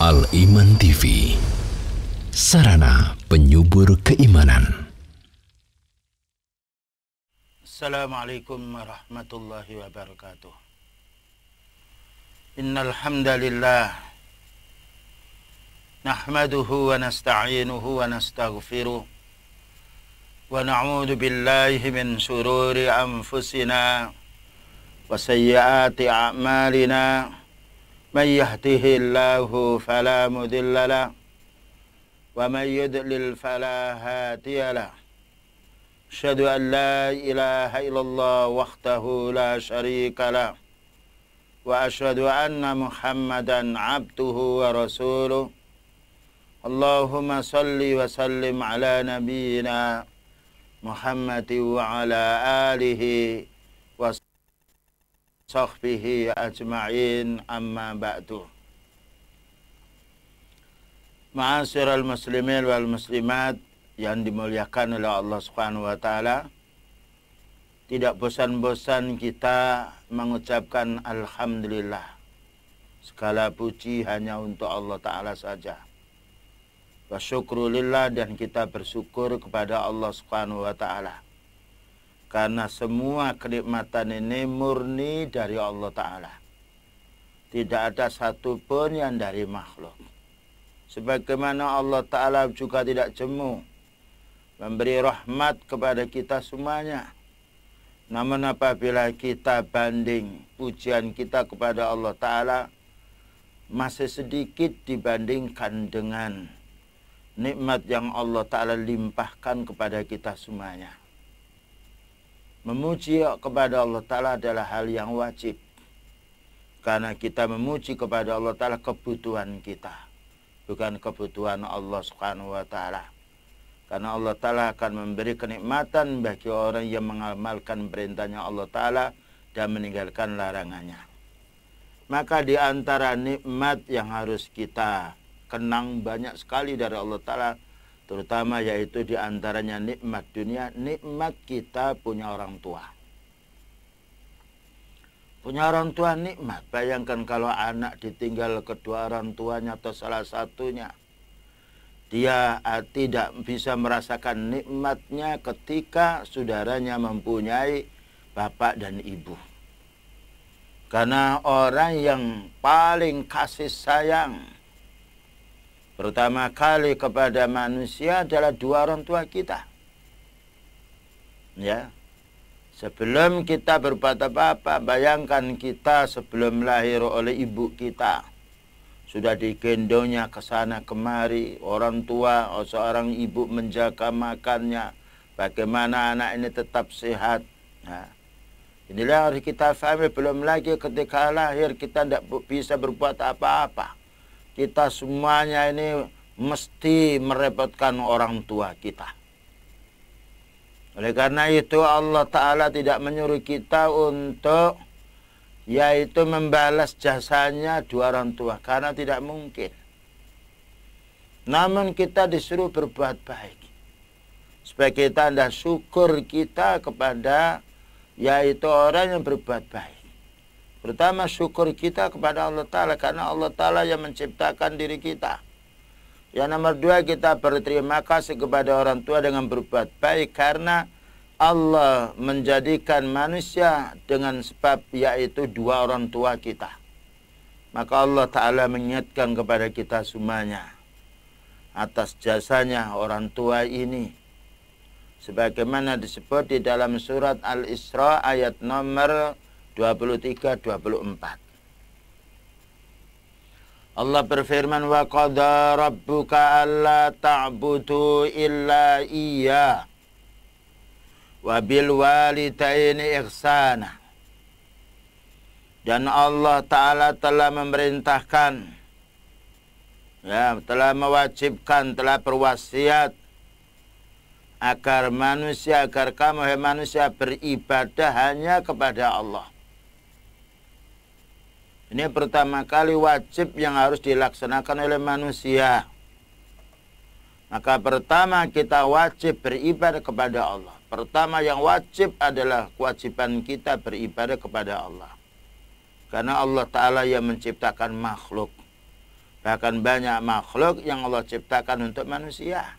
Al-Iman TV Sarana penyubur keimanan Assalamualaikum warahmatullahi wabarakatuh Innalhamdalillah Nahmaduhu wa nasta'inuhu wa nasta'gfiruh Wa na'udhu billahi min sururi anfusina Wa sayyati a'malina من يهده الله فلا مذل له ومن يدلل فلا هادي له أشهد أن لا إله إلا الله وحده لا شريك له وأشهد أن محمدا عبده ورسوله اللهم صل وسلم على نبينا محمد وعلى آله وصحبه sahbihi ajma'in amma ba'du Ma'asyiral muslimin wal muslimat yang dimuliakan oleh Allah Subhanahu wa taala tidak bosan-bosan kita mengucapkan alhamdulillah segala puji hanya untuk Allah taala saja wa syukrulillah dan kita bersyukur kepada Allah Subhanahu wa taala karena semua kenikmatan ini murni dari Allah Ta'ala. Tidak ada satu satupun yang dari makhluk. Sebagaimana Allah Ta'ala juga tidak jemu. Memberi rahmat kepada kita semuanya. Namun apabila kita banding pujian kita kepada Allah Ta'ala masih sedikit dibandingkan dengan nikmat yang Allah Ta'ala limpahkan kepada kita semuanya. Memuji ya kepada Allah Ta'ala adalah hal yang wajib. Karena kita memuji kepada Allah Ta'ala kebutuhan kita. Bukan kebutuhan Allah Subhanahu Wa Ta'ala. Karena Allah Ta'ala akan memberi kenikmatan bagi orang yang mengamalkan perintahnya Allah Ta'ala dan meninggalkan larangannya. Maka di antara nikmat yang harus kita kenang banyak sekali dari Allah Ta'ala terutama yaitu diantaranya nikmat dunia, nikmat kita punya orang tua. Punya orang tua nikmat, bayangkan kalau anak ditinggal kedua orang tuanya atau salah satunya. Dia ah, tidak bisa merasakan nikmatnya ketika saudaranya mempunyai bapak dan ibu. Karena orang yang paling kasih sayang, pertama kali kepada manusia adalah dua orang tua kita. Ya. Sebelum kita berbuat apa-apa, bayangkan kita sebelum lahir oleh ibu kita. Sudah digendongnya ke sana kemari, orang tua, seorang ibu menjaga makannya. Bagaimana anak ini tetap sehat. ya. inilah harus kita fahami, belum lagi ketika lahir kita tidak bisa berbuat apa-apa kita semuanya ini mesti merepotkan orang tua kita. Oleh karena itu Allah Ta'ala tidak menyuruh kita untuk yaitu membalas jasanya dua orang tua karena tidak mungkin. Namun kita disuruh berbuat baik. Supaya kita tidak syukur kita kepada yaitu orang yang berbuat baik. Pertama syukur kita kepada Allah Ta'ala karena Allah Ta'ala yang menciptakan diri kita. Yang nomor dua kita berterima kasih kepada orang tua dengan berbuat baik karena Allah menjadikan manusia dengan sebab yaitu dua orang tua kita. Maka Allah Ta'ala mengingatkan kepada kita semuanya atas jasanya orang tua ini. Sebagaimana disebut di dalam surat Al-Isra ayat nomor 23, 24. Allah berfirman wa qada rabbuka alla ta'budu illa iya wa bil walidaini ihsana. Dan Allah taala telah memerintahkan ya telah mewajibkan telah berwasiat agar manusia agar kamu manusia beribadah hanya kepada Allah ini pertama kali wajib yang harus dilaksanakan oleh manusia. Maka pertama kita wajib beribadah kepada Allah. Pertama yang wajib adalah kewajiban kita beribadah kepada Allah. Karena Allah Ta'ala yang menciptakan makhluk. Bahkan banyak makhluk yang Allah ciptakan untuk manusia.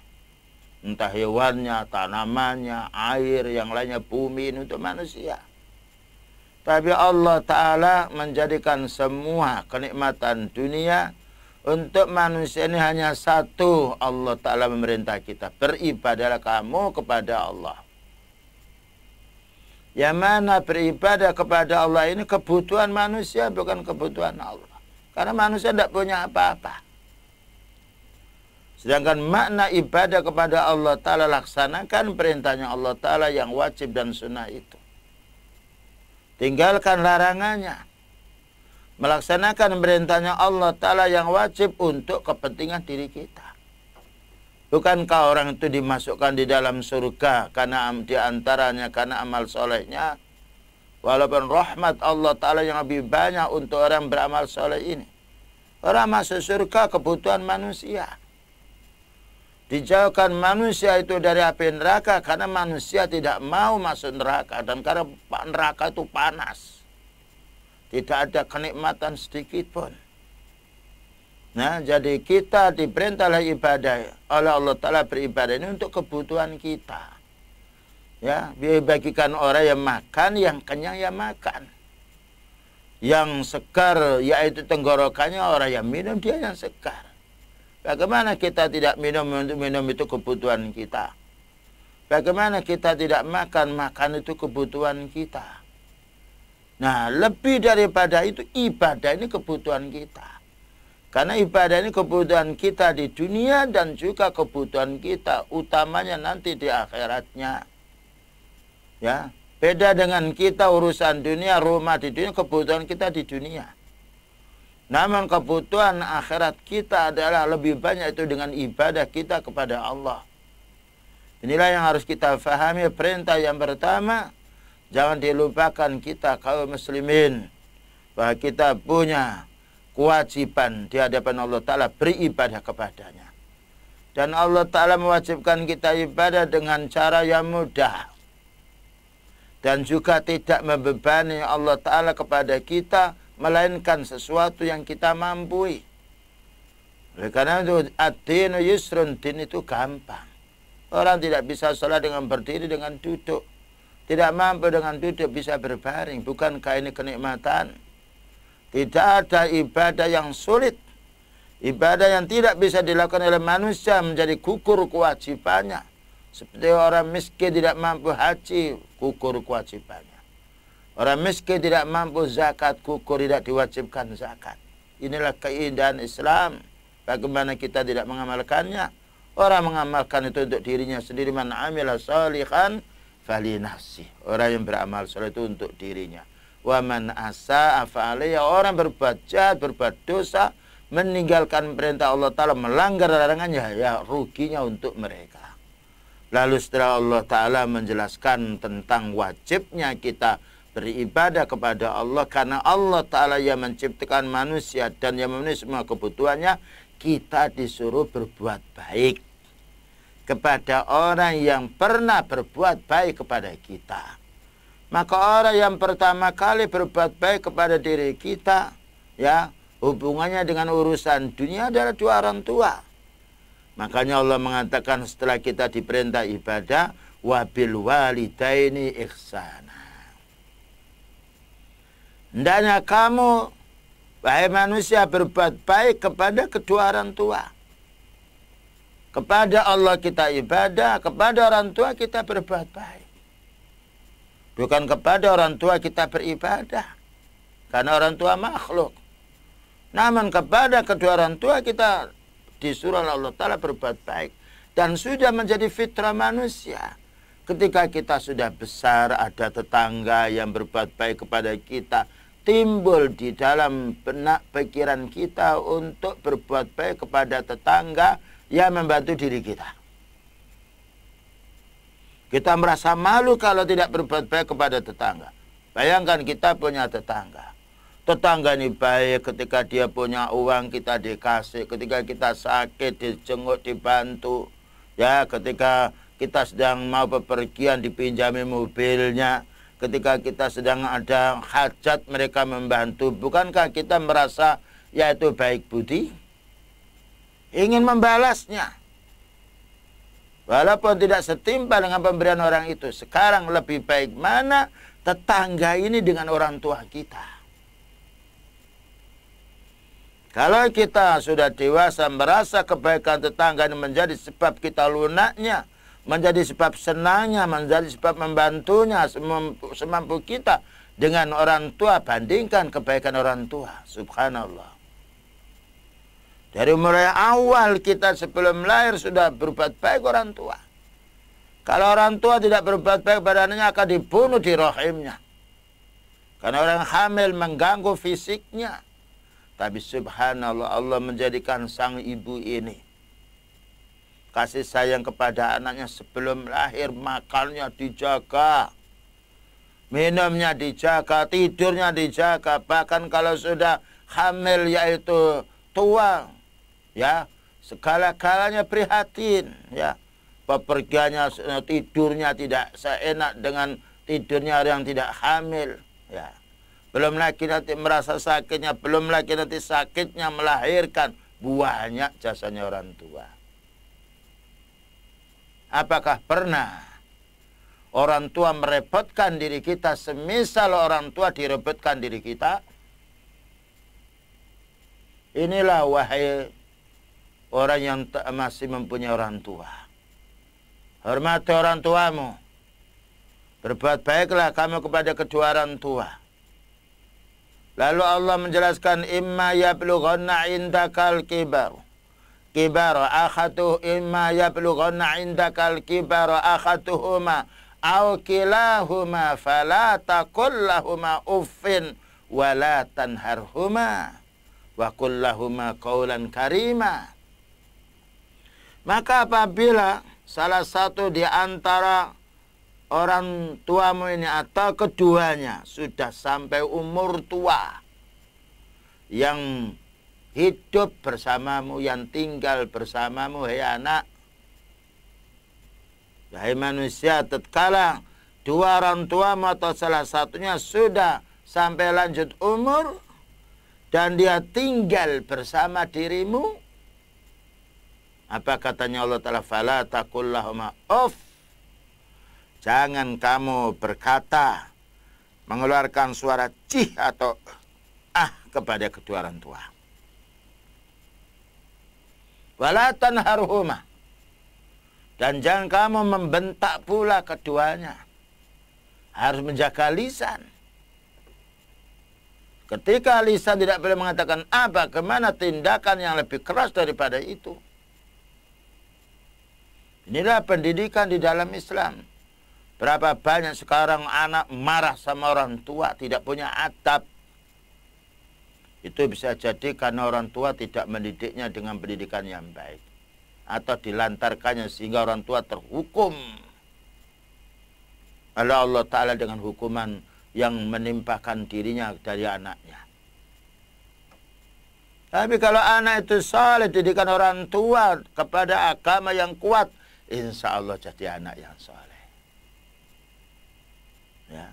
Entah hewannya, tanamannya, air, yang lainnya, bumi ini untuk manusia. Tapi Allah Ta'ala menjadikan semua kenikmatan dunia untuk manusia ini hanya satu Allah Ta'ala memerintah kita. beribadalah kamu kepada Allah. Yang mana beribadah kepada Allah ini kebutuhan manusia bukan kebutuhan Allah. Karena manusia tidak punya apa-apa. Sedangkan makna ibadah kepada Allah Ta'ala laksanakan perintahnya Allah Ta'ala yang wajib dan sunnah itu tinggalkan larangannya melaksanakan perintahnya Allah Ta'ala yang wajib untuk kepentingan diri kita. Bukankah orang itu dimasukkan di dalam surga karena diantaranya karena amal solehnya? Walaupun rahmat Allah Ta'ala yang lebih banyak untuk orang beramal soleh ini. Orang masuk surga kebutuhan manusia. Dijauhkan manusia itu dari api neraka karena manusia tidak mau masuk neraka dan karena neraka itu panas. Tidak ada kenikmatan sedikit pun. Nah, jadi kita diperintahlah ibadah oleh Allah Taala beribadah ini untuk kebutuhan kita. Ya, biar bagikan orang yang makan, yang kenyang yang makan. Yang segar yaitu tenggorokannya orang yang minum dia yang segar Bagaimana kita tidak minum untuk minum itu kebutuhan kita. Bagaimana kita tidak makan, makan itu kebutuhan kita. Nah, lebih daripada itu ibadah ini kebutuhan kita. Karena ibadah ini kebutuhan kita di dunia dan juga kebutuhan kita utamanya nanti di akhiratnya. Ya, beda dengan kita urusan dunia, rumah di dunia, kebutuhan kita di dunia. Namun kebutuhan akhirat kita adalah lebih banyak itu dengan ibadah kita kepada Allah. Inilah yang harus kita fahami perintah yang pertama. Jangan dilupakan kita kaum muslimin. Bahwa kita punya kewajiban di hadapan Allah Ta'ala beribadah kepadanya. Dan Allah Ta'ala mewajibkan kita ibadah dengan cara yang mudah. Dan juga tidak membebani Allah Ta'ala kepada kita melainkan sesuatu yang kita mampu. Oleh karena itu ad yusrun, din itu gampang. Orang tidak bisa sholat dengan berdiri, dengan duduk. Tidak mampu dengan duduk bisa berbaring. Bukankah ini kenikmatan? Tidak ada ibadah yang sulit. Ibadah yang tidak bisa dilakukan oleh manusia menjadi kukur kewajibannya. Seperti orang miskin tidak mampu haji, kukur kewajibannya. Orang miskin tidak mampu zakat, kukur tidak diwajibkan zakat. Inilah keindahan Islam. Bagaimana kita tidak mengamalkannya. Orang mengamalkan itu untuk dirinya sendiri. mana amila salihan falinasi. Orang yang beramal soleh itu untuk dirinya. Wa man asa ya Orang berbuat jahat, berbuat dosa. Meninggalkan perintah Allah Ta'ala. Melanggar larangannya. Ya ruginya untuk mereka. Lalu setelah Allah Ta'ala menjelaskan tentang wajibnya kita beribadah kepada Allah karena Allah Ta'ala yang menciptakan manusia dan yang memenuhi semua kebutuhannya kita disuruh berbuat baik kepada orang yang pernah berbuat baik kepada kita maka orang yang pertama kali berbuat baik kepada diri kita ya hubungannya dengan urusan dunia adalah dua orang tua makanya Allah mengatakan setelah kita diperintah ibadah wabil walidaini ihsana Hendaknya kamu, wahai manusia, berbuat baik kepada kedua orang tua. Kepada Allah kita ibadah, kepada orang tua kita berbuat baik. Bukan kepada orang tua kita beribadah. Karena orang tua makhluk. Namun kepada kedua orang tua kita disuruh Allah Ta'ala berbuat baik. Dan sudah menjadi fitrah manusia. Ketika kita sudah besar, ada tetangga yang berbuat baik kepada kita, timbul di dalam benak pikiran kita untuk berbuat baik kepada tetangga yang membantu diri kita. Kita merasa malu kalau tidak berbuat baik kepada tetangga. Bayangkan kita punya tetangga. Tetangga ini baik ketika dia punya uang kita dikasih, ketika kita sakit dijenguk dibantu. Ya, ketika kita sedang mau bepergian dipinjami mobilnya, ketika kita sedang ada hajat mereka membantu, bukankah kita merasa yaitu baik budi? Ingin membalasnya. Walaupun tidak setimpal dengan pemberian orang itu, sekarang lebih baik mana tetangga ini dengan orang tua kita. Kalau kita sudah dewasa merasa kebaikan tetangga ini menjadi sebab kita lunaknya, menjadi sebab senangnya, menjadi sebab membantunya semampu, kita dengan orang tua bandingkan kebaikan orang tua. Subhanallah. Dari mulai awal kita sebelum lahir sudah berbuat baik orang tua. Kalau orang tua tidak berbuat baik badannya akan dibunuh di rahimnya. Karena orang hamil mengganggu fisiknya. Tapi subhanallah Allah menjadikan sang ibu ini kasih sayang kepada anaknya sebelum lahir, makannya dijaga, minumnya dijaga, tidurnya dijaga, bahkan kalau sudah hamil yaitu tua, ya segala-galanya prihatin, ya pepergiannya eh, tidurnya tidak seenak dengan tidurnya yang tidak hamil, ya belum lagi nanti merasa sakitnya, belum lagi nanti sakitnya melahirkan buahnya jasanya orang tua. Apakah pernah orang tua merepotkan diri kita semisal orang tua direbutkan diri kita? Inilah wahai orang yang masih mempunyai orang tua. Hormati orang tuamu. Berbuat baiklah kamu kepada kedua orang tua. Lalu Allah menjelaskan imma yablughanna indakal kibar. Kibaro akhatuh imma yablughanna indakal kibara akhatuhuma aw kilahuma fala taqul lahuma uffin wala tanharhuma wa qul lahuma qawlan karima maka apabila salah satu di antara orang tuamu ini atau keduanya sudah sampai umur tua yang hidup bersamamu, yang tinggal bersamamu, hei anak. Hai manusia, tatkala dua orang tua atau salah satunya sudah sampai lanjut umur dan dia tinggal bersama dirimu, apa katanya Allah Ta'ala, Fala takullahuma off. Jangan kamu berkata, mengeluarkan suara cih atau ah kepada kedua orang tua walatan haruhuma Dan jangan kamu membentak pula keduanya. Harus menjaga lisan. Ketika lisan tidak boleh mengatakan apa kemana tindakan yang lebih keras daripada itu? Inilah pendidikan di dalam Islam. Berapa banyak sekarang anak marah sama orang tua, tidak punya atap itu bisa jadi karena orang tua tidak mendidiknya dengan pendidikan yang baik atau dilantarkannya sehingga orang tua terhukum oleh Allah Ta'ala dengan hukuman yang menimpakan dirinya dari anaknya. Tapi kalau anak itu saleh didikan orang tua kepada agama yang kuat, insya Allah jadi anak yang saleh. Ya.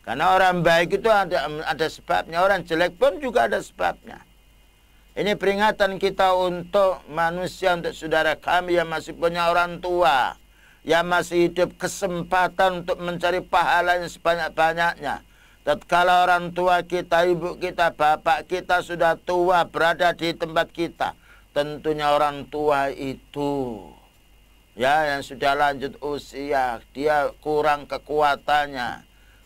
Karena orang baik itu ada ada sebabnya, orang jelek pun juga ada sebabnya. Ini peringatan kita untuk manusia, untuk saudara kami yang masih punya orang tua, yang masih hidup kesempatan untuk mencari pahala yang sebanyak-banyaknya. Tatkala orang tua kita, ibu kita, bapak kita sudah tua berada di tempat kita. Tentunya orang tua itu ya yang sudah lanjut usia, dia kurang kekuatannya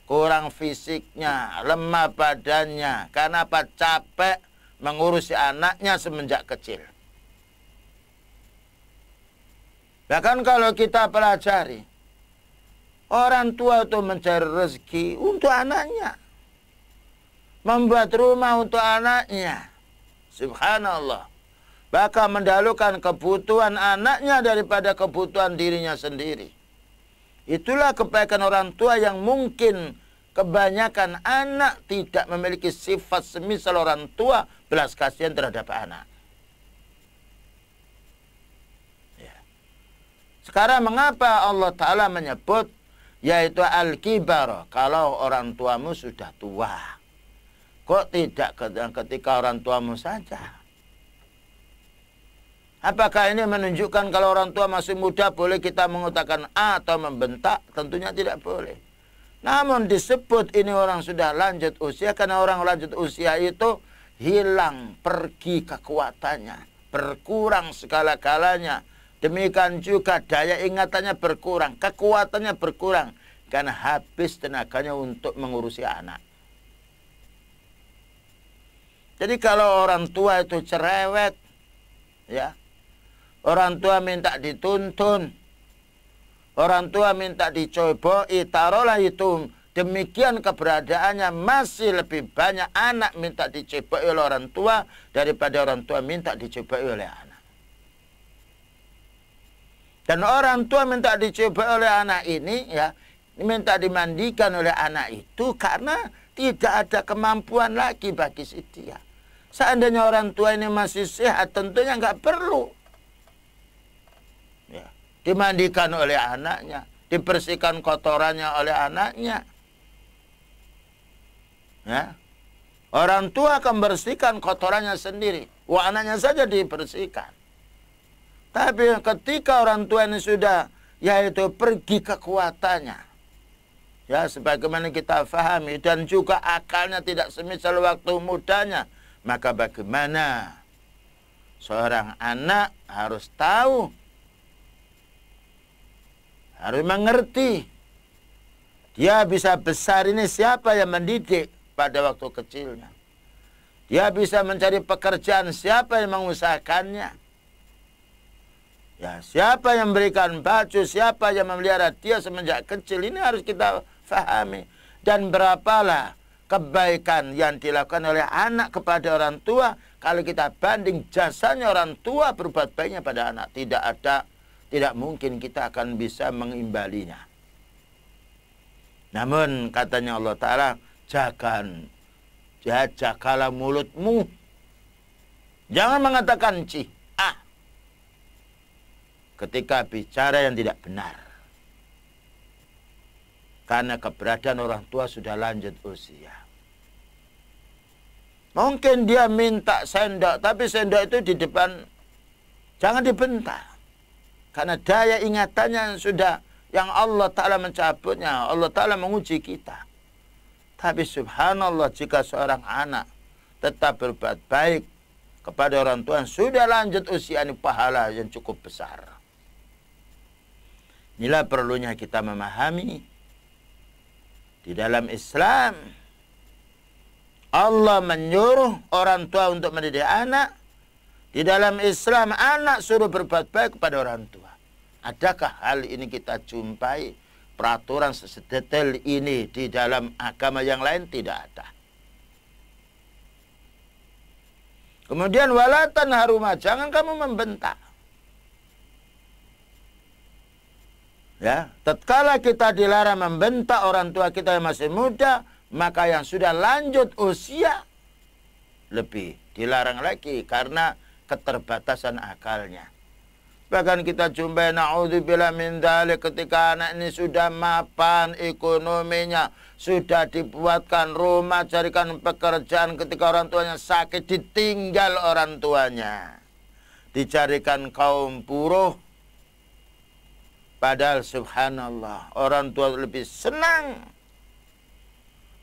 kurang fisiknya, lemah badannya. Karena apa? Capek mengurusi anaknya semenjak kecil. Bahkan kalau kita pelajari, orang tua itu mencari rezeki untuk anaknya. Membuat rumah untuk anaknya. Subhanallah. Bahkan mendalukan kebutuhan anaknya daripada kebutuhan dirinya sendiri. Itulah kebaikan orang tua yang mungkin kebanyakan anak tidak memiliki sifat semisal orang tua belas kasihan terhadap anak. Ya. Sekarang mengapa Allah Ta'ala menyebut yaitu al-kibar kalau orang tuamu sudah tua. Kok tidak ketika orang tuamu saja? Apakah ini menunjukkan kalau orang tua masih muda boleh kita mengutakan A atau membentak? Tentunya tidak boleh. Namun disebut ini orang sudah lanjut usia karena orang lanjut usia itu hilang pergi kekuatannya, berkurang segala-galanya. Demikian juga daya ingatannya berkurang, kekuatannya berkurang karena habis tenaganya untuk mengurusi anak. Jadi kalau orang tua itu cerewet ya, Orang tua minta dituntun. Orang tua minta dicoba, itarolah itu. Demikian keberadaannya masih lebih banyak anak minta dicoba oleh orang tua daripada orang tua minta dicoba oleh anak. Dan orang tua minta dicoba oleh anak ini ya minta dimandikan oleh anak itu karena tidak ada kemampuan lagi bagi si dia. Seandainya orang tua ini masih sehat tentunya nggak perlu dimandikan oleh anaknya, dibersihkan kotorannya oleh anaknya. Ya. Orang tua akan bersihkan kotorannya sendiri. Wah anaknya saja dibersihkan. Tapi ketika orang tua ini sudah yaitu pergi kekuatannya. Ya sebagaimana kita fahami dan juga akalnya tidak semisal waktu mudanya. Maka bagaimana seorang anak harus tahu harus mengerti. Dia bisa besar ini siapa yang mendidik pada waktu kecilnya. Dia bisa mencari pekerjaan siapa yang mengusahakannya. Ya, siapa yang memberikan baju, siapa yang memelihara dia semenjak kecil ini harus kita fahami dan berapalah kebaikan yang dilakukan oleh anak kepada orang tua kalau kita banding jasanya orang tua berbuat baiknya pada anak tidak ada tidak mungkin kita akan bisa mengimbalinya. Namun katanya Allah Ta'ala, jangan, jajakalah mulutmu. Jangan mengatakan ci, ah. Ketika bicara yang tidak benar. Karena keberadaan orang tua sudah lanjut usia. Mungkin dia minta sendok, tapi sendok itu di depan, jangan dibentak. Karena daya ingatannya yang sudah yang Allah Ta'ala mencabutnya. Allah Ta'ala menguji kita. Tapi subhanallah jika seorang anak tetap berbuat baik kepada orang tua sudah lanjut usia ini pahala yang cukup besar. Inilah perlunya kita memahami di dalam Islam Allah menyuruh orang tua untuk mendidik anak. Di dalam Islam anak suruh berbuat baik kepada orang tua. Adakah hal ini kita jumpai peraturan sedetail ini di dalam agama yang lain tidak ada. Kemudian walatan haruma, jangan kamu membentak. Ya, tatkala kita dilarang membentak orang tua kita yang masih muda, maka yang sudah lanjut usia lebih dilarang lagi karena keterbatasan akalnya. Bahkan kita jumpai na'udzubillah min dalik ketika anak ini sudah mapan ekonominya. Sudah dibuatkan rumah, carikan pekerjaan ketika orang tuanya sakit, ditinggal orang tuanya. Dicarikan kaum buruh. Padahal subhanallah, orang tua lebih senang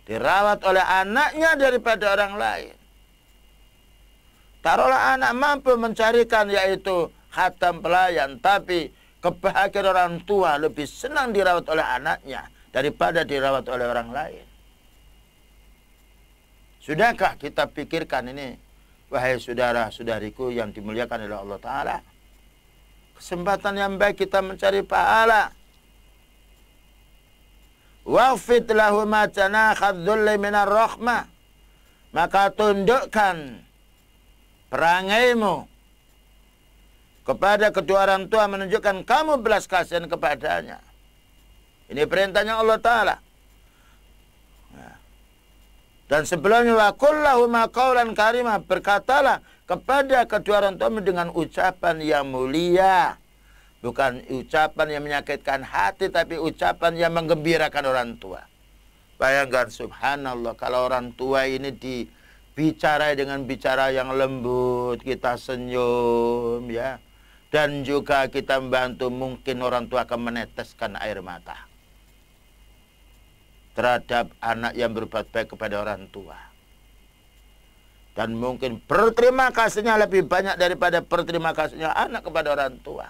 dirawat oleh anaknya daripada orang lain. Taruhlah anak mampu mencarikan yaitu khatam pelayan. Tapi kebahagiaan orang tua lebih senang dirawat oleh anaknya daripada dirawat oleh orang lain. Sudahkah kita pikirkan ini? Wahai saudara-saudariku yang dimuliakan oleh Allah Ta'ala. Kesempatan yang baik kita mencari pahala. Wafid lahuma khadzulli minar rahmah. Maka tundukkan perangaimu kepada kedua orang tua menunjukkan kamu belas kasihan kepadanya. Ini perintahnya Allah Ta'ala. Ya. Dan sebelumnya wakullahu makaulan karimah berkatalah kepada kedua orang tua dengan ucapan yang mulia. Bukan ucapan yang menyakitkan hati tapi ucapan yang menggembirakan orang tua. Bayangkan subhanallah kalau orang tua ini dibicarai dengan bicara yang lembut, kita senyum ya dan juga kita membantu mungkin orang tua akan meneteskan air mata terhadap anak yang berbuat baik kepada orang tua dan mungkin berterima kasihnya lebih banyak daripada berterima kasihnya anak kepada orang tua.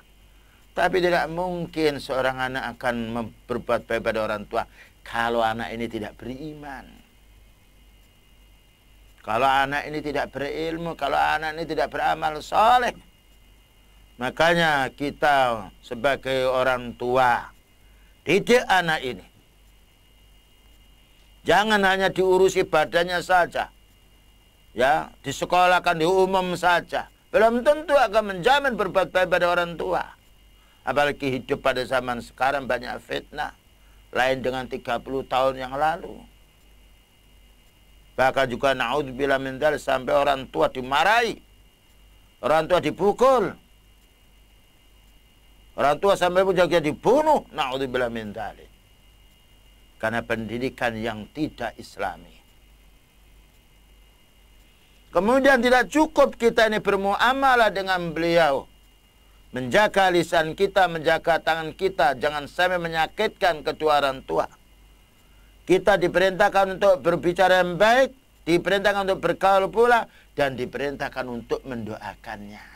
Tapi tidak mungkin seorang anak akan berbuat baik kepada orang tua kalau anak ini tidak beriman. Kalau anak ini tidak berilmu, kalau anak ini tidak beramal soleh. Makanya kita sebagai orang tua didik anak ini. Jangan hanya diurusi badannya saja. Ya, disekolahkan di umum saja. Belum tentu akan menjamin berbuat baik pada orang tua. Apalagi hidup pada zaman sekarang banyak fitnah. Lain dengan 30 tahun yang lalu. Bahkan juga naudzubillah mindal sampai orang tua dimarahi. Orang tua dipukul. Orang tua sampai pun jaga dibunuh. Na'udzubillah min dhalik. Karena pendidikan yang tidak islami. Kemudian tidak cukup kita ini bermuamalah dengan beliau. Menjaga lisan kita, menjaga tangan kita. Jangan sampai menyakitkan kedua orang tua. Kita diperintahkan untuk berbicara yang baik. Diperintahkan untuk berkaul pula. Dan diperintahkan untuk mendoakannya.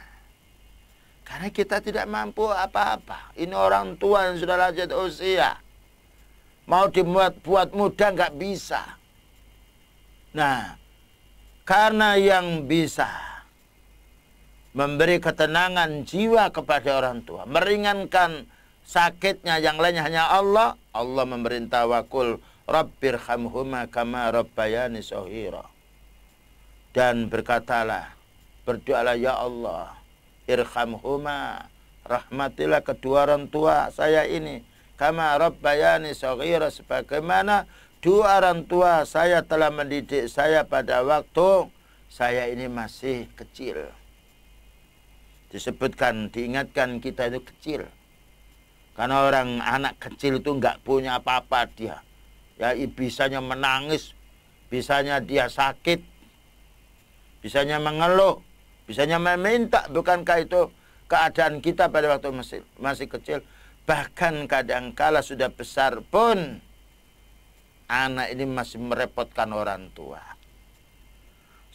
Karena kita tidak mampu apa-apa. Ini orang tua yang sudah lanjut usia. Mau dibuat buat muda nggak bisa. Nah, karena yang bisa memberi ketenangan jiwa kepada orang tua, meringankan sakitnya yang lainnya hanya Allah, Allah memerintah wakul Rabbir hamhuma kama rabbayani sohira. Dan berkatalah, berdoalah ya Allah, irhamhuma rahmatilah kedua orang tua saya ini kama rabbayani saghira sebagaimana dua orang tua saya telah mendidik saya pada waktu saya ini masih kecil disebutkan diingatkan kita itu kecil karena orang anak kecil itu nggak punya apa-apa dia ya bisanya menangis bisanya dia sakit bisanya mengeluh Bisanya meminta, bukankah itu keadaan kita pada waktu masih, masih kecil? Bahkan kadangkala sudah besar pun, anak ini masih merepotkan orang tua.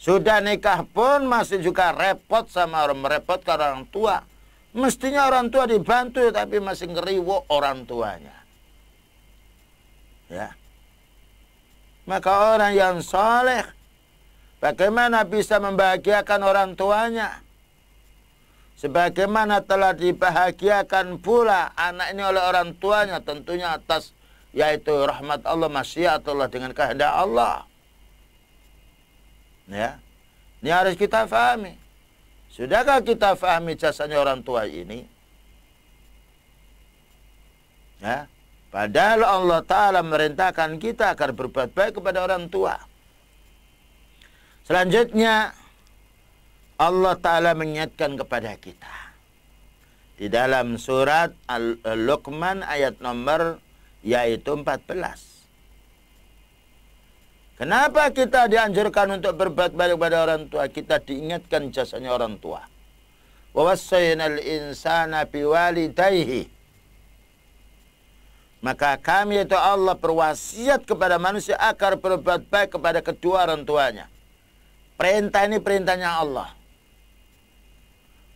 Sudah nikah pun masih juga repot sama orang merepotkan orang tua. Mestinya orang tua dibantu tapi masih ngeriwo orang tuanya. Ya. Maka orang yang soleh Bagaimana bisa membahagiakan orang tuanya? Sebagaimana telah dibahagiakan pula anak ini oleh orang tuanya tentunya atas yaitu rahmat Allah, masyiatullah dengan kehendak Allah. Ya. Ini harus kita fahami. Sudahkah kita fahami jasanya orang tua ini? Ya. Padahal Allah Ta'ala merintahkan kita agar berbuat baik kepada orang tua. Selanjutnya Allah Ta'ala mengingatkan kepada kita Di dalam surat Al-Luqman ayat nomor yaitu 14 Kenapa kita dianjurkan untuk berbuat baik kepada orang tua? Kita diingatkan jasanya orang tua. Wawasainal insana biwalidayhi. Maka kami itu Allah berwasiat kepada manusia agar berbuat baik kepada kedua orang tuanya. Perintah ini perintahnya Allah.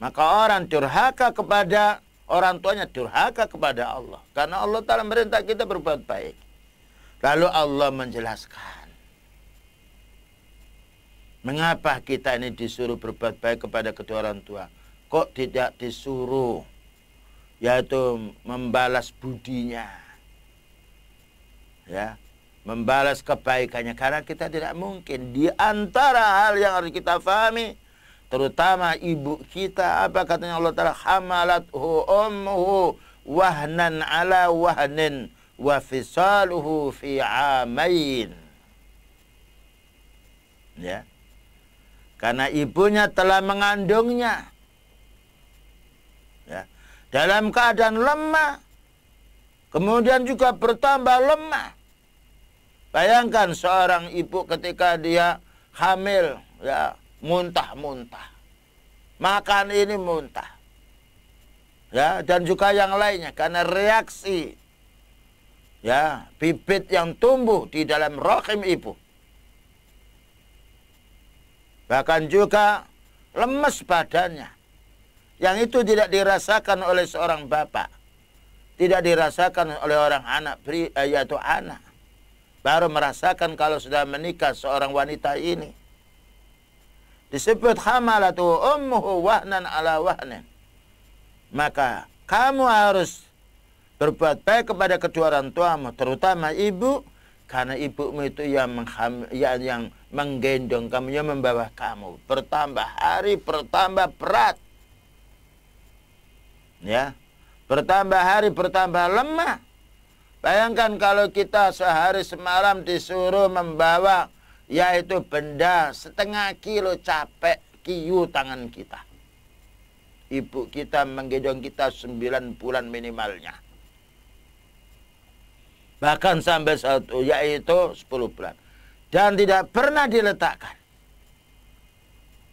Maka orang curhaka kepada orang tuanya curhaka kepada Allah. Karena Allah Ta'ala merintah kita berbuat baik. Lalu Allah menjelaskan. Mengapa kita ini disuruh berbuat baik kepada kedua orang tua? Kok tidak disuruh? Yaitu membalas budinya. Ya, membalas kebaikannya karena kita tidak mungkin di antara hal yang harus kita pahami terutama ibu kita apa katanya Allah taala hamalathu ummuhu wahnan ala wahnin wa fisaluhu fi amain ya karena ibunya telah mengandungnya ya dalam keadaan lemah kemudian juga bertambah lemah Bayangkan seorang ibu ketika dia hamil ya muntah-muntah. Makan ini muntah. Ya, dan juga yang lainnya karena reaksi ya bibit yang tumbuh di dalam rahim ibu. Bahkan juga lemes badannya. Yang itu tidak dirasakan oleh seorang bapak. Tidak dirasakan oleh orang anak, eh, yaitu anak baru merasakan kalau sudah menikah seorang wanita ini. Disebut hamalatu ummuhu wahnan ala wahnan Maka kamu harus berbuat baik kepada kedua orang tuamu, terutama ibu, karena ibumu itu yang mengham, yang, yang menggendong kamu, yang membawa kamu. Bertambah hari, bertambah berat. Ya, bertambah hari, bertambah lemah. Bayangkan kalau kita sehari semalam disuruh membawa yaitu benda setengah kilo capek kiu tangan kita. Ibu kita menggendong kita sembilan bulan minimalnya. Bahkan sampai satu, yaitu sepuluh bulan. Dan tidak pernah diletakkan.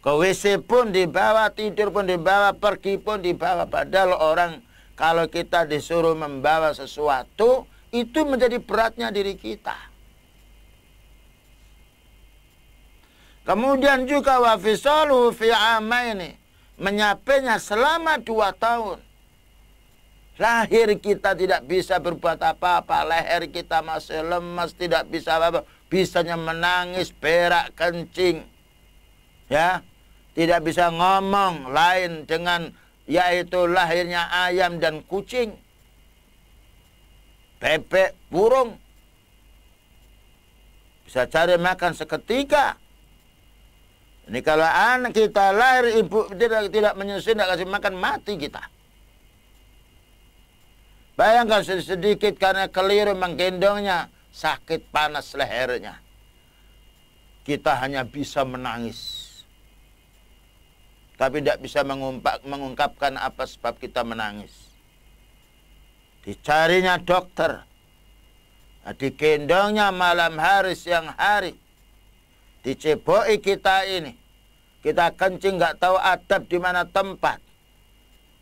Ke WC pun dibawa, tidur pun dibawa, pergi pun dibawa. Padahal orang kalau kita disuruh membawa sesuatu, itu menjadi beratnya diri kita. Kemudian juga wafisalu fi ini menyapainya selama dua tahun. Lahir kita tidak bisa berbuat apa-apa, leher kita masih lemas, tidak bisa apa-apa, bisanya menangis, berak, kencing. Ya, tidak bisa ngomong lain dengan yaitu lahirnya ayam dan kucing bebek, burung. Bisa cari makan seketika. Ini kalau anak kita lahir ibu tidak tidak menyusui tidak kasih makan mati kita. Bayangkan sedikit karena keliru menggendongnya sakit panas lehernya. Kita hanya bisa menangis. Tapi tidak bisa mengungkapkan apa sebab kita menangis dicarinya dokter, dikendongnya malam hari siang hari, diceboi kita ini, kita kencing nggak tahu adab di mana tempat,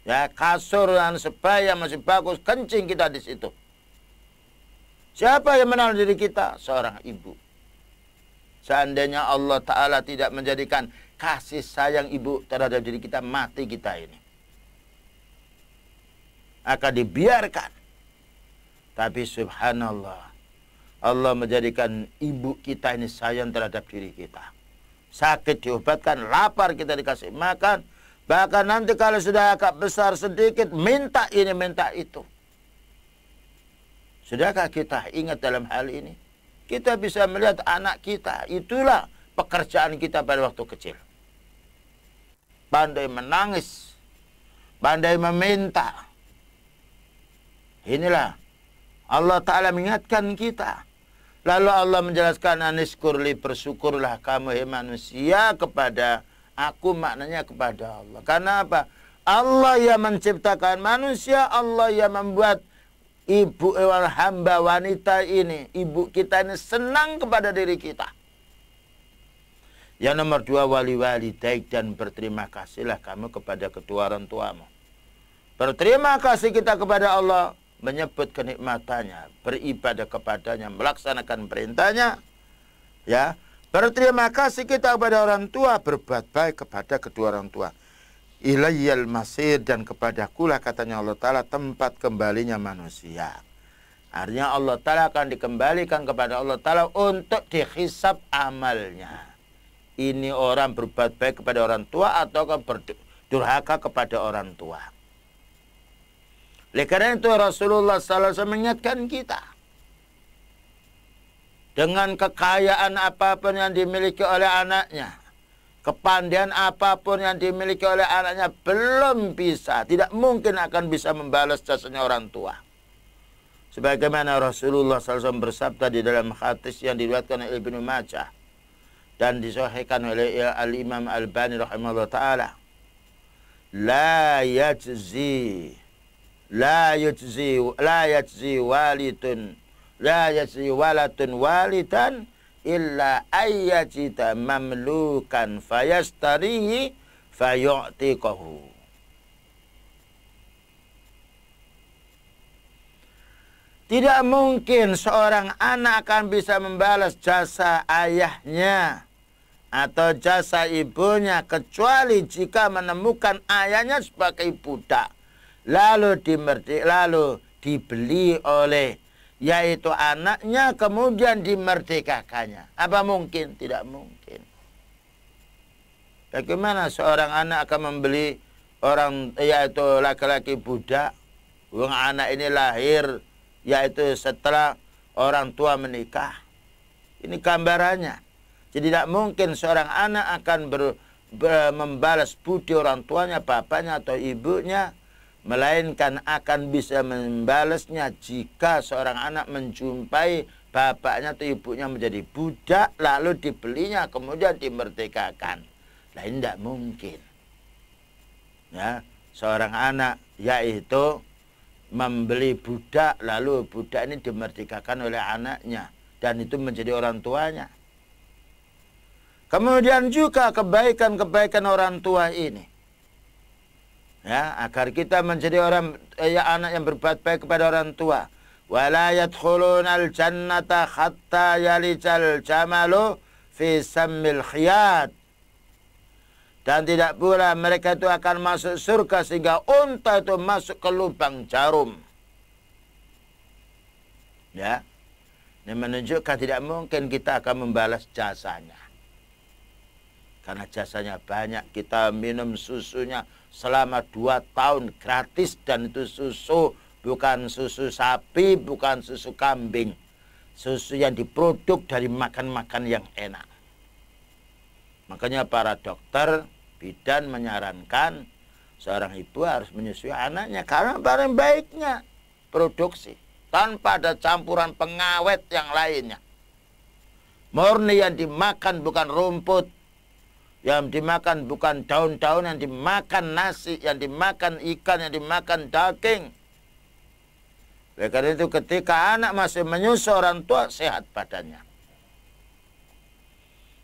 ya kasur dan sebaya masih bagus kencing kita di situ. Siapa yang menolong diri kita? Seorang ibu. Seandainya Allah Ta'ala tidak menjadikan kasih sayang ibu terhadap diri kita, mati kita ini akan dibiarkan. Tapi subhanallah, Allah menjadikan ibu kita ini sayang terhadap diri kita. Sakit diobatkan, lapar kita dikasih makan. Bahkan nanti kalau sudah agak besar sedikit, minta ini, minta itu. Sudahkah kita ingat dalam hal ini? Kita bisa melihat anak kita, itulah pekerjaan kita pada waktu kecil. Pandai menangis, pandai meminta, Inilah Allah Ta'ala mengingatkan kita. Lalu Allah menjelaskan aniskurli bersyukurlah kamu hai manusia kepada aku maknanya kepada Allah. Karena apa? Allah yang menciptakan manusia, Allah yang membuat ibu ewal eh, hamba wanita ini, ibu kita ini senang kepada diri kita. Yang nomor dua wali wali daik dan berterima kasihlah kamu kepada ketua orang tuamu. Berterima kasih kita kepada Allah menyebut kenikmatannya, beribadah kepadanya, melaksanakan perintahnya, ya. Berterima kasih kita kepada orang tua, berbuat baik kepada kedua orang tua. Ilayyal masir dan kepada kula katanya Allah Ta'ala tempat kembalinya manusia. Artinya Allah Ta'ala akan dikembalikan kepada Allah Ta'ala untuk dihisap amalnya. Ini orang berbuat baik kepada orang tua atau berdurhaka kepada orang tua. Oleh karena itu Rasulullah SAW mengingatkan kita. Dengan kekayaan apapun yang dimiliki oleh anaknya. Kepandaian apapun yang dimiliki oleh anaknya belum bisa. Tidak mungkin akan bisa membalas jasanya orang tua. Sebagaimana Rasulullah SAW bersabda di dalam hadis yang diriwayatkan oleh Ibnu Majah dan disahihkan oleh Al Imam Al Bani rahimahullah taala. La yajzi la yujzi la yajzi walitun la yajzi walatun walitan illa ayyajita mamlukan fayastarihi fayu'tiqahu Tidak mungkin seorang anak akan bisa membalas jasa ayahnya atau jasa ibunya kecuali jika menemukan ayahnya sebagai budak lalu dimerti lalu dibeli oleh yaitu anaknya kemudian dimerdekakannya. Apa mungkin? Tidak mungkin. Bagaimana seorang anak akan membeli orang yaitu laki-laki budak? Wong anak ini lahir yaitu setelah orang tua menikah. Ini gambarannya. Jadi tidak mungkin seorang anak akan ber, ber, membalas budi orang tuanya, bapaknya atau ibunya melainkan akan bisa membalasnya jika seorang anak menjumpai bapaknya atau ibunya menjadi budak lalu dibelinya kemudian dimerdekakan. Nah, ini tidak mungkin. Ya, seorang anak yaitu membeli budak lalu budak ini dimerdekakan oleh anaknya dan itu menjadi orang tuanya. Kemudian juga kebaikan-kebaikan orang tua ini ya agar kita menjadi orang eh, ya anak yang berbuat baik kepada orang tua wala al jannata hatta yalijal jamalu fi sammil khiyat dan tidak pula mereka itu akan masuk surga sehingga unta itu masuk ke lubang jarum ya ini menunjukkan tidak mungkin kita akan membalas jasanya karena jasanya banyak kita minum susunya selama dua tahun gratis dan itu susu bukan susu sapi, bukan susu kambing. Susu yang diproduk dari makan-makan yang enak. Makanya para dokter, bidan menyarankan seorang ibu harus menyusui anaknya karena paling baiknya produksi tanpa ada campuran pengawet yang lainnya. Murni yang dimakan bukan rumput, yang dimakan bukan daun-daun yang dimakan nasi yang dimakan ikan yang dimakan daging oleh karena itu ketika anak masih menyusu orang tua sehat badannya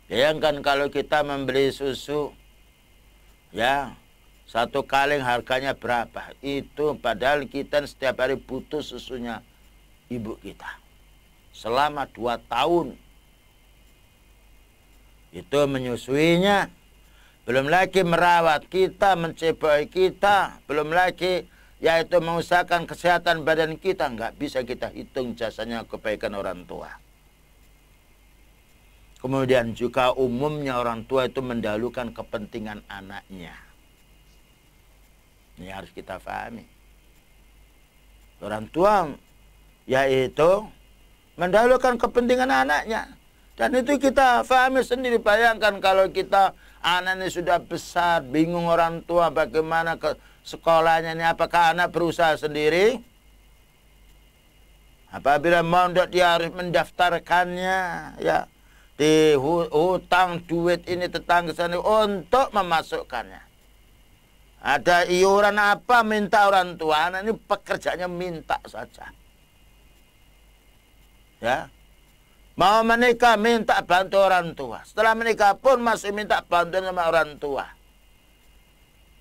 bayangkan kalau kita membeli susu ya satu kaleng harganya berapa itu padahal kita setiap hari butuh susunya ibu kita selama dua tahun itu menyusuinya belum lagi merawat kita, mencebai kita, belum lagi yaitu mengusahakan kesehatan badan kita, nggak bisa kita hitung jasanya kebaikan orang tua. Kemudian juga umumnya orang tua itu mendahulukan kepentingan anaknya. Ini harus kita pahami. Orang tua yaitu mendahulukan kepentingan anaknya. Dan itu kita fahami sendiri. Bayangkan kalau kita anak ini sudah besar, bingung orang tua bagaimana ke sekolahnya ini. Apakah anak berusaha sendiri? Apabila mondok dia harus mendaftarkannya ya di hutang duit ini tetangga sana untuk memasukkannya. Ada iuran apa minta orang tua anak ini pekerjaannya minta saja. Ya, Mau menikah minta bantu orang tua. Setelah menikah pun masih minta bantuan sama orang tua.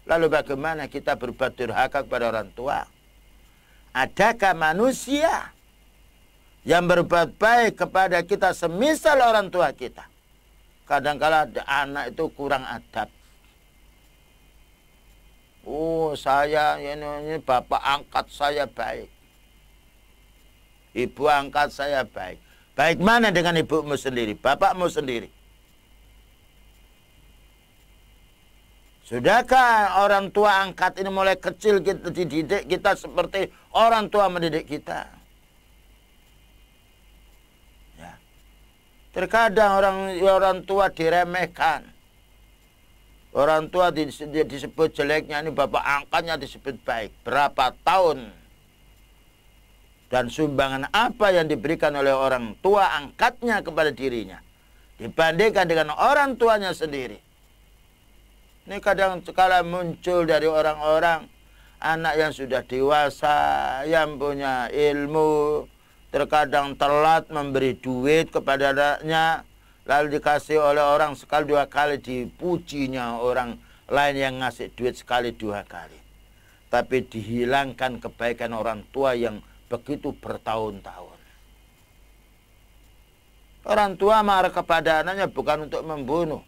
Lalu bagaimana kita berbuat durhaka kepada orang tua? Adakah manusia yang berbuat baik kepada kita semisal orang tua kita? Kadangkala -kadang anak itu kurang adab. Oh saya ini, ini bapak angkat saya baik. Ibu angkat saya baik Baik mana dengan ibumu sendiri, bapakmu sendiri? Sudahkah orang tua angkat ini mulai kecil kita dididik kita seperti orang tua mendidik kita? Ya. Terkadang orang orang tua diremehkan. Orang tua disebut jeleknya ini bapak angkatnya disebut baik. Berapa tahun dan sumbangan apa yang diberikan oleh orang tua angkatnya kepada dirinya dibandingkan dengan orang tuanya sendiri. Ini kadang sekali muncul dari orang-orang anak yang sudah dewasa, yang punya ilmu, terkadang telat memberi duit kepada anaknya, lalu dikasih oleh orang sekali dua kali dipujinya orang lain yang ngasih duit sekali dua kali. Tapi dihilangkan kebaikan orang tua yang begitu bertahun-tahun. Orang tua marah kepada anaknya bukan untuk membunuh,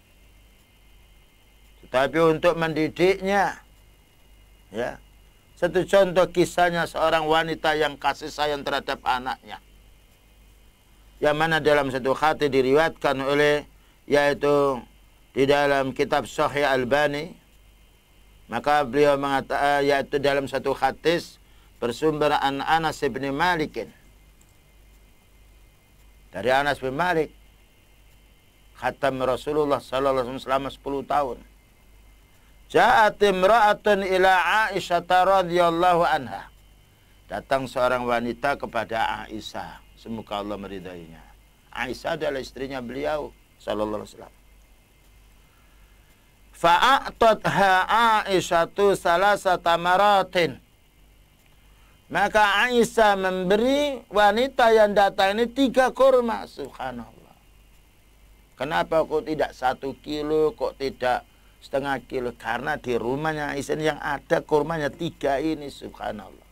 tetapi untuk mendidiknya. Ya. Satu contoh kisahnya seorang wanita yang kasih sayang terhadap anaknya. Yang mana dalam satu hati diriwatkan oleh yaitu di dalam kitab Sahih Al-Bani, maka beliau mengatakan yaitu dalam satu hadis bersumber an Anas bin Malik dari Anas bin Malik khatam Rasulullah sallallahu alaihi wasallam selama 10 tahun Ja'at imra'atun ila Aisyah radhiyallahu anha. Datang seorang wanita kepada Aisyah, semoga Allah meridainya. Aisyah adalah istrinya beliau sallallahu alaihi wasallam. Fa'atatha salah satu maratin. Maka Aisyah memberi wanita yang datang ini tiga kurma. Subhanallah. Kenapa kok tidak satu kilo, kok tidak setengah kilo? Karena di rumahnya Aisyah yang ada kurmanya tiga ini. Subhanallah.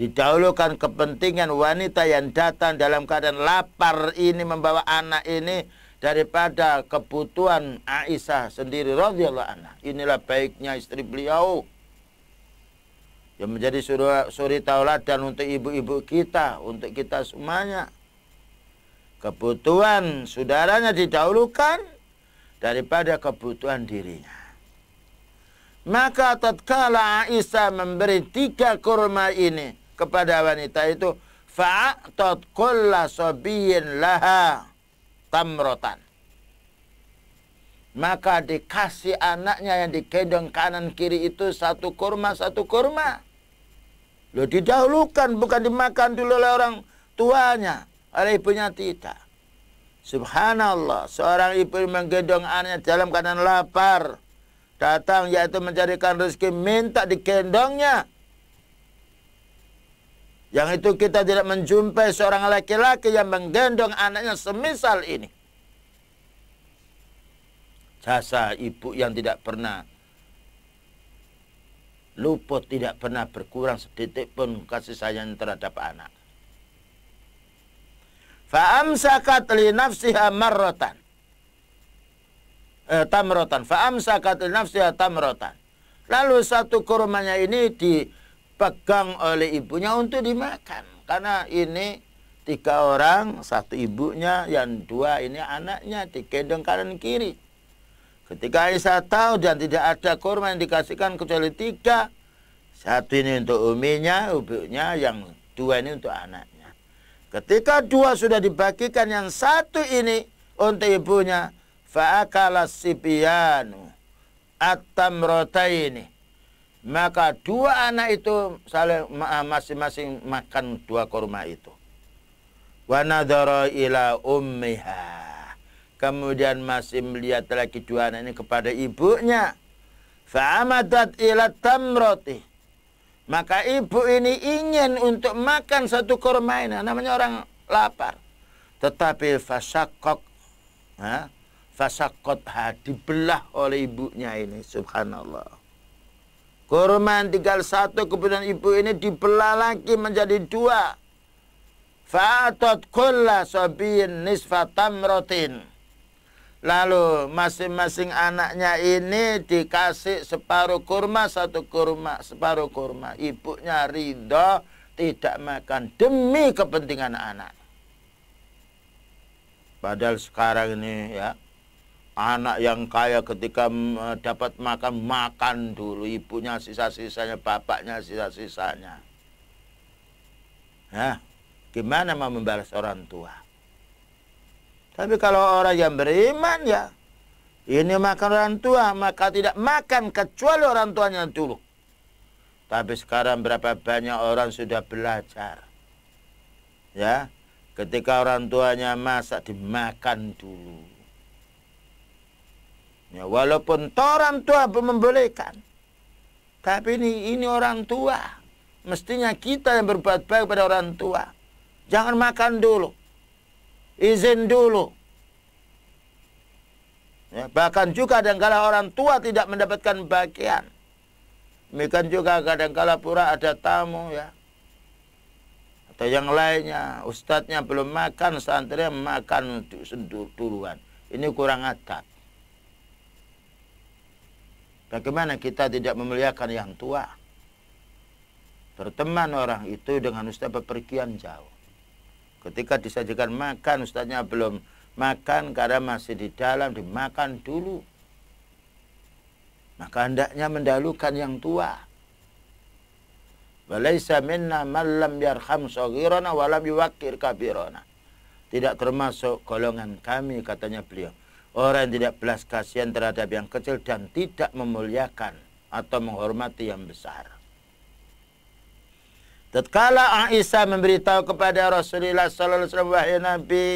Didahulukan kepentingan wanita yang datang dalam keadaan lapar ini membawa anak ini daripada kebutuhan Aisyah sendiri radhiyallahu anha. Inilah baiknya istri beliau yang menjadi suri, suri tauladan untuk ibu-ibu kita, untuk kita semuanya. Kebutuhan saudaranya didahulukan daripada kebutuhan dirinya. Maka tatkala Aisyah memberi tiga kurma ini kepada wanita itu, fa'atat kulla sobiyin laha tamrotan. Maka dikasih anaknya yang dikedong kanan kiri itu satu kurma, satu kurma Lo didahulukan bukan dimakan dulu oleh orang tuanya, oleh ibunya tidak. Subhanallah, seorang ibu menggendong anaknya dalam keadaan lapar. Datang yaitu mencarikan rezeki, minta digendongnya. Yang itu kita tidak menjumpai seorang laki-laki yang menggendong anaknya semisal ini. Jasa ibu yang tidak pernah luput tidak pernah berkurang sedikit pun kasih sayang terhadap anak. sakat li nafsiha marrotan. Eh, tamrotan. sakat li nafsiha tamrotan. Lalu satu kurmanya ini dipegang oleh ibunya untuk dimakan. Karena ini tiga orang, satu ibunya, yang dua ini anaknya digendong kanan kiri. Ketika Isa tahu dan tidak ada kurma yang dikasihkan kecuali tiga. Satu ini untuk uminya, ubinya, yang dua ini untuk anaknya. Ketika dua sudah dibagikan, yang satu ini untuk ibunya. Fa'akalas sipianu at Maka dua anak itu saling ah, masing-masing makan dua kurma itu. Wa nadara ila ummiha Kemudian masih melihat lagi dua anak ini kepada ibunya. Fa'amadat ila tamroti. Maka ibu ini ingin untuk makan satu kurma ini. Namanya orang lapar. Tetapi fasakok. Ha? Fasakot ha. Dibelah oleh ibunya ini. Subhanallah. Kurma yang tinggal satu. Kemudian ibu ini dibelah lagi menjadi dua. Fa'atot kulla sobiyin nisfa tamrotin. Lalu masing-masing anaknya ini dikasih separuh kurma, satu kurma, separuh kurma. Ibunya ridho tidak makan demi kepentingan anak. Padahal sekarang ini ya, anak yang kaya ketika dapat makan, makan dulu. Ibunya sisa-sisanya, bapaknya sisa-sisanya. Nah, gimana mau membalas orang tua? Tapi kalau orang yang beriman ya, ini makan orang tua, maka tidak makan kecuali orang tuanya dulu. Tapi sekarang berapa banyak orang sudah belajar. Ya, ketika orang tuanya masak dimakan dulu. Ya, walaupun orang tua membolehkan. Tapi ini ini orang tua. Mestinya kita yang berbuat baik pada orang tua. Jangan makan dulu izin dulu. Ya, bahkan juga kadangkala orang tua tidak mendapatkan bagian. Demikian juga kadangkala pura ada tamu ya. Atau yang lainnya, ustadznya belum makan, santrinya makan duluan. Ini kurang adat. Bagaimana kita tidak memuliakan yang tua? Berteman orang itu dengan ustaz bepergian jauh. Ketika disajikan makan, ustaznya belum makan karena masih di dalam, dimakan dulu. Maka hendaknya mendalukan yang tua. Walaysa minna man lam yarham saghirana wa lam Tidak termasuk golongan kami katanya beliau. Orang yang tidak belas kasihan terhadap yang kecil dan tidak memuliakan atau menghormati yang besar. Tatkala Aisyah memberitahu kepada Rasulullah sallallahu alaihi wasallam Nabi,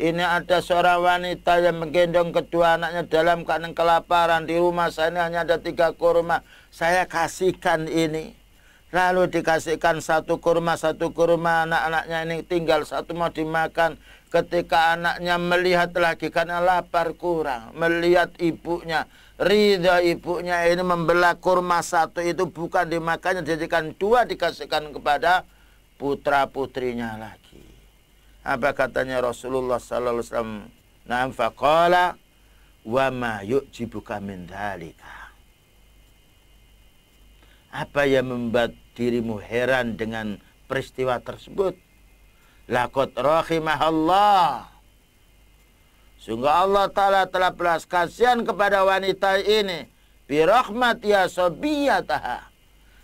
ini ada seorang wanita yang menggendong kedua anaknya dalam keadaan kelaparan di rumah saya ini hanya ada tiga kurma. Saya kasihkan ini. Lalu dikasihkan satu kurma, satu kurma anak-anaknya ini tinggal satu mau dimakan. Ketika anaknya melihat lagi karena lapar kurang, melihat ibunya Ridha ibunya ini membelah kurma satu itu bukan dimakannya dijadikan dua dikasihkan kepada putra putrinya lagi. Apa katanya Rasulullah Sallallahu Alaihi Wasallam? Naam wa ma yu'jibuka min Apa yang membuat dirimu heran dengan peristiwa tersebut? Lakot Allah. Sungguh Allah Ta'ala telah belas kasihan kepada wanita ini. Birahmat ya sobiyataha.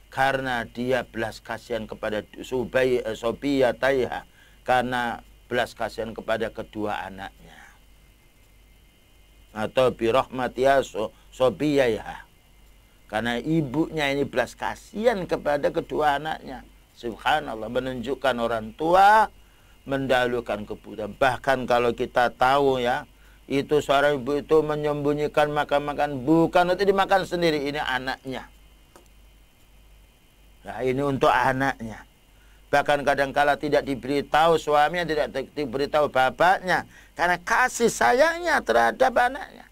Karena dia belas kasihan kepada subai, eh, sobiyataiha. Karena belas kasihan kepada kedua anaknya. Atau birahmat ya sobiyataha. Karena ibunya ini belas kasihan kepada kedua anaknya. Subhanallah menunjukkan orang tua mendalukan kebutuhan. Bahkan kalau kita tahu ya, itu seorang ibu itu menyembunyikan makan-makan bukan untuk dimakan sendiri ini anaknya. Nah, ini untuk anaknya. Bahkan kadangkala tidak diberitahu suaminya, tidak diberitahu bapaknya. Karena kasih sayangnya terhadap anaknya.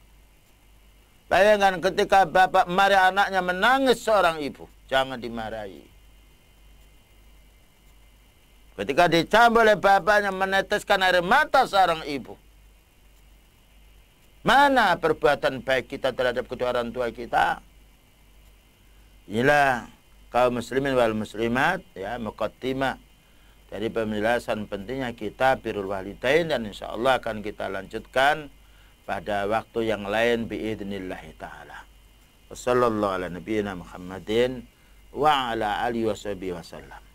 Bayangkan ketika bapak marah anaknya menangis seorang ibu. Jangan dimarahi. Ketika dicambuk oleh bapaknya meneteskan air mata seorang ibu. Mana perbuatan baik kita terhadap kedua orang tua kita? Inilah kaum muslimin wal muslimat ya mukaddimah dari penjelasan pentingnya kita wali walidain dan insya Allah akan kita lanjutkan pada waktu yang lain biidznillah taala. Wassalamualaikum ala wabarakatuh. Muhammadin wa ala alihi wasallam.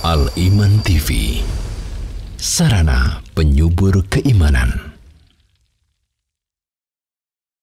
Al Iman TV, sarana penyubur keimanan.